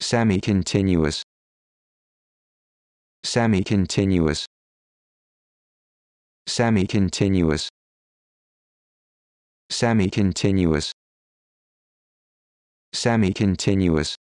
semi-continuous semi-continuous semi-continuous semi-continuous semi-continuous